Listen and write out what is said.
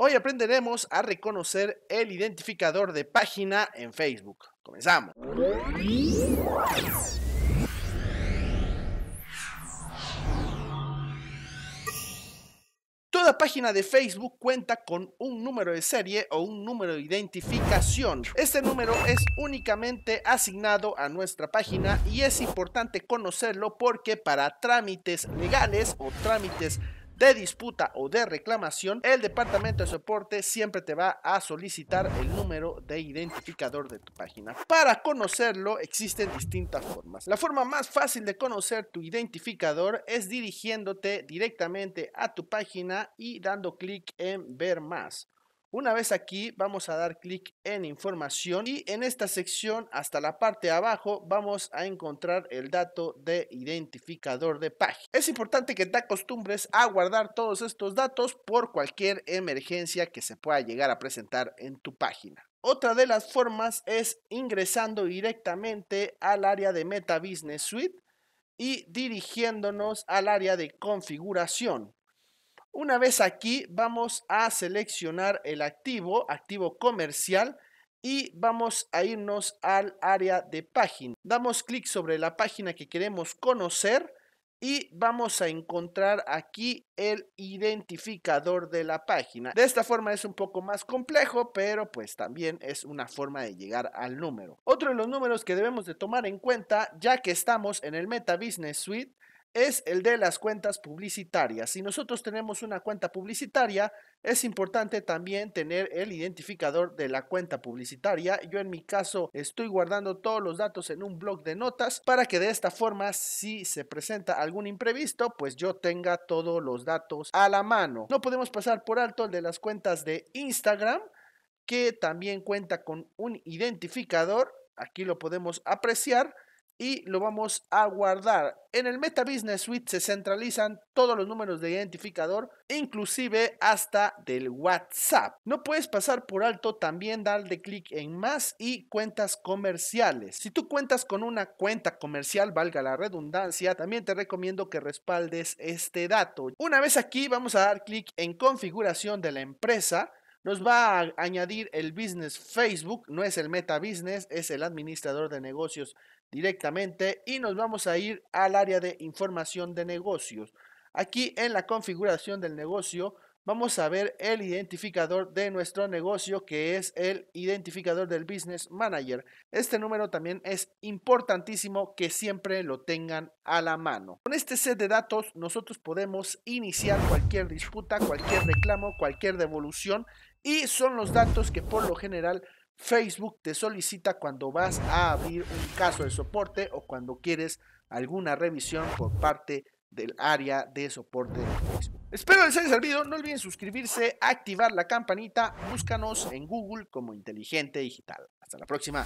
Hoy aprenderemos a reconocer el identificador de página en Facebook. Comenzamos. Toda página de Facebook cuenta con un número de serie o un número de identificación. Este número es únicamente asignado a nuestra página y es importante conocerlo porque para trámites legales o trámites de disputa o de reclamación, el departamento de soporte siempre te va a solicitar el número de identificador de tu página. Para conocerlo existen distintas formas. La forma más fácil de conocer tu identificador es dirigiéndote directamente a tu página y dando clic en ver más. Una vez aquí vamos a dar clic en información y en esta sección hasta la parte de abajo vamos a encontrar el dato de identificador de página. Es importante que te acostumbres a guardar todos estos datos por cualquier emergencia que se pueda llegar a presentar en tu página. Otra de las formas es ingresando directamente al área de Meta Business Suite y dirigiéndonos al área de configuración. Una vez aquí, vamos a seleccionar el activo, activo comercial, y vamos a irnos al área de página. Damos clic sobre la página que queremos conocer y vamos a encontrar aquí el identificador de la página. De esta forma es un poco más complejo, pero pues también es una forma de llegar al número. Otro de los números que debemos de tomar en cuenta, ya que estamos en el Meta Business Suite, es el de las cuentas publicitarias. Si nosotros tenemos una cuenta publicitaria, es importante también tener el identificador de la cuenta publicitaria. Yo en mi caso estoy guardando todos los datos en un blog de notas para que de esta forma si se presenta algún imprevisto, pues yo tenga todos los datos a la mano. No podemos pasar por alto el de las cuentas de Instagram que también cuenta con un identificador. Aquí lo podemos apreciar y lo vamos a guardar. En el Meta Business Suite se centralizan todos los números de identificador, inclusive hasta del WhatsApp. No puedes pasar por alto también darle clic en más y cuentas comerciales. Si tú cuentas con una cuenta comercial, valga la redundancia, también te recomiendo que respaldes este dato. Una vez aquí vamos a dar clic en configuración de la empresa nos va a añadir el Business Facebook, no es el Meta Business, es el administrador de negocios directamente y nos vamos a ir al área de información de negocios. Aquí en la configuración del negocio vamos a ver el identificador de nuestro negocio que es el identificador del Business Manager. Este número también es importantísimo que siempre lo tengan a la mano. Con este set de datos nosotros podemos iniciar cualquier disputa, cualquier reclamo, cualquier devolución y son los datos que por lo general Facebook te solicita cuando vas a abrir un caso de soporte o cuando quieres alguna revisión por parte del área de soporte de Facebook. Espero les haya servido, no olviden suscribirse, activar la campanita, búscanos en Google como Inteligente Digital. Hasta la próxima.